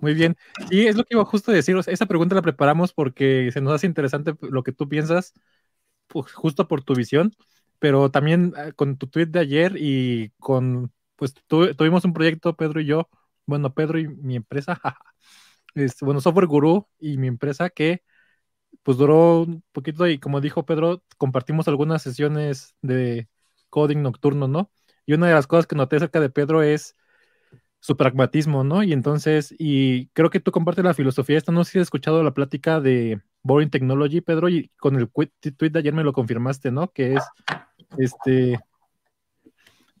Muy bien. Y es lo que iba justo a deciros, Esa pregunta la preparamos porque se nos hace interesante lo que tú piensas, pues, justo por tu visión, pero también ah, con tu tweet de ayer y con, pues tuvimos un proyecto, Pedro y yo, bueno, Pedro y mi empresa, este, bueno, Software Guru y mi empresa que pues duró un poquito y como dijo Pedro, compartimos algunas sesiones de coding nocturno, ¿no? Y una de las cosas que noté acerca de Pedro es su pragmatismo, ¿no? Y entonces, y creo que tú compartes la filosofía esta, no sé si has escuchado la plática de Boring Technology, Pedro, y con el tweet de ayer me lo confirmaste, ¿no? Que es, este,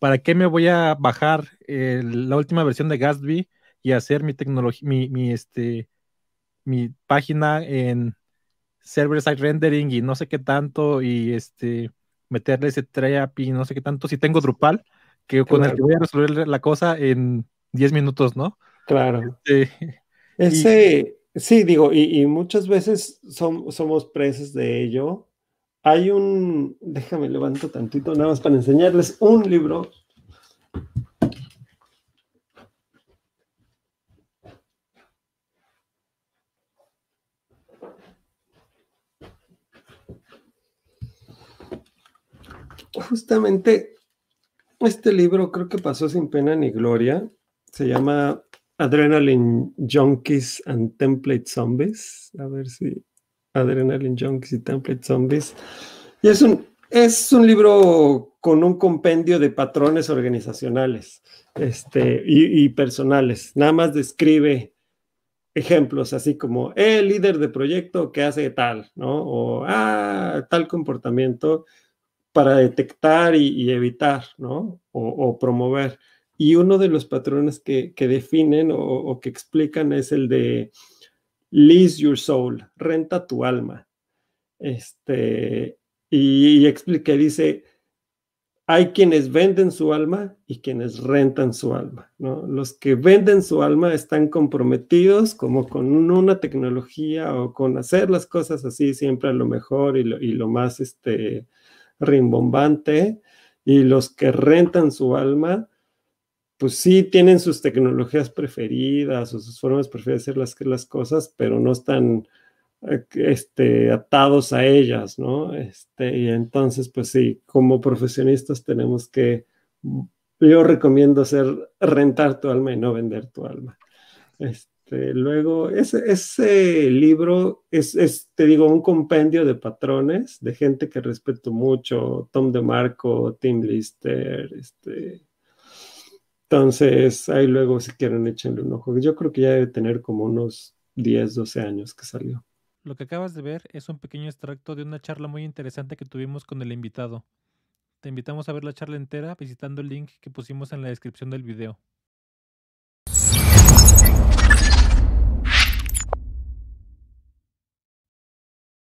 ¿para qué me voy a bajar eh, la última versión de Gatsby y hacer mi tecnología, mi, este, mi página en server-side rendering y no sé qué tanto, y este, meterle ese try-up y no sé qué tanto, si tengo Drupal, que con el que voy a resolver la cosa en 10 minutos, ¿no? Claro. Ese, sí, digo, y, muchas veces somos presas de ello. Hay un, déjame levanto tantito, nada más para enseñarles un libro. Justamente este libro creo que pasó sin pena ni gloria. Se llama Adrenaline Junkies and Template Zombies. A ver si. Adrenaline Junkies y Template Zombies. Y es un, es un libro con un compendio de patrones organizacionales este, y, personales. Nada más describe ejemplos así como el eh, líder de proyecto que hace tal, ¿no? O ah, tal comportamiento para detectar y, evitar, ¿no? o, promover. Y uno de los patrones que, definen o, que explican es el de lease your soul, renta tu alma. Este, y, explica, dice, hay quienes venden su alma y quienes rentan su alma. Los que venden su alma están comprometidos como con una tecnología o con hacer las cosas así siempre a lo mejor y lo, y lo más este, rimbombante. Y los que rentan su alma pues sí tienen sus tecnologías preferidas o sus formas preferidas de hacer las, cosas, pero no están eh, este, atados a ellas, ¿no? Este, y entonces, pues sí, como profesionistas tenemos que, yo recomiendo hacer, rentar tu alma y no vender tu alma. Este, luego, ese, libro es, es, te digo, un compendio de patrones de gente que respeto mucho, Tom DeMarco, Tim Lister, este, entonces, ahí luego, si quieren, échenle un ojo. Yo creo que ya debe tener como unos 10, 12 años que salió. Lo que acabas de ver es un pequeño extracto de una charla muy interesante que tuvimos con el invitado. Te invitamos a ver la charla entera visitando el link que pusimos en la descripción del video.